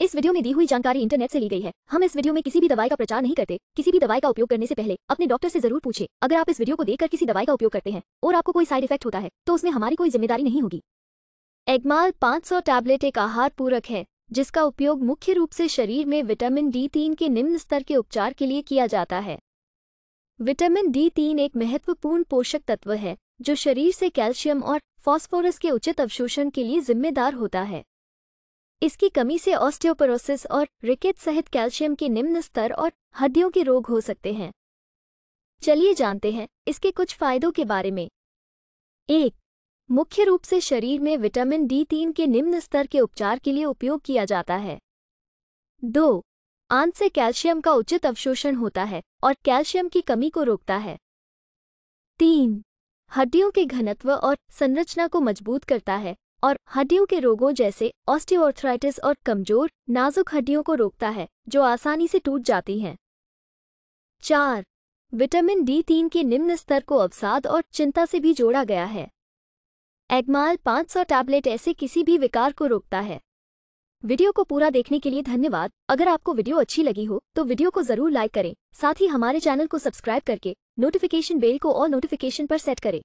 इस वीडियो में दी हुई जानकारी इंटरनेट से ली गई है हम इस वीडियो में किसी भी दवाई का प्रचार नहीं करते किसी भी दवाई का उपयोग करने से पहले अपने डॉक्टर से जरूर पूछे अगर आप इस वीडियो को देखकर किसी दवाई का उपयोग करते हैं और आपको कोई साइड इफेक्ट होता है तो उसमें हमारी कोई जिम्मेदारी नहीं होगी एगमाल सौ टैबलेट एक आहार पूरक है जिसका उपयोग मुख्य रूप से शरीर में विटामिन डी तीन के निम्न स्तर के उपचार के लिए किया जाता है विटामिन डी तीन एक महत्वपूर्ण पोषक तत्व है जो शरीर से कैल्शियम और फॉस्फोरस के उचित अवशोषण के लिए जिम्मेदार होता है इसकी कमी से ऑस्टियोपोरोसिस और रिकेट सहित कैल्शियम के निम्न स्तर और हड्डियों के रोग हो सकते हैं चलिए जानते हैं इसके कुछ फायदों के बारे में एक मुख्य रूप से शरीर में विटामिन डी तीन के निम्न स्तर के उपचार के लिए उपयोग किया जाता है दो आंत से कैल्शियम का उचित अवशोषण होता है और कैल्शियम की कमी को रोकता है तीन हड्डियों के घनत्व और संरचना को मजबूत करता है और हड्डियों के रोगों जैसे ऑस्टियोआर्थराइटिस और कमजोर नाजुक हड्डियों को रोकता है जो आसानी से टूट जाती हैं चार विटामिन डी तीन के निम्न स्तर को अवसाद और चिंता से भी जोड़ा गया है एगमाल 500 टैबलेट ऐसे किसी भी विकार को रोकता है वीडियो को पूरा देखने के लिए धन्यवाद अगर आपको वीडियो अच्छी लगी हो तो वीडियो को जरूर लाइक करें साथ ही हमारे चैनल को सब्सक्राइब करके नोटिफिकेशन बेल को और नोटिफिकेशन पर सेट करें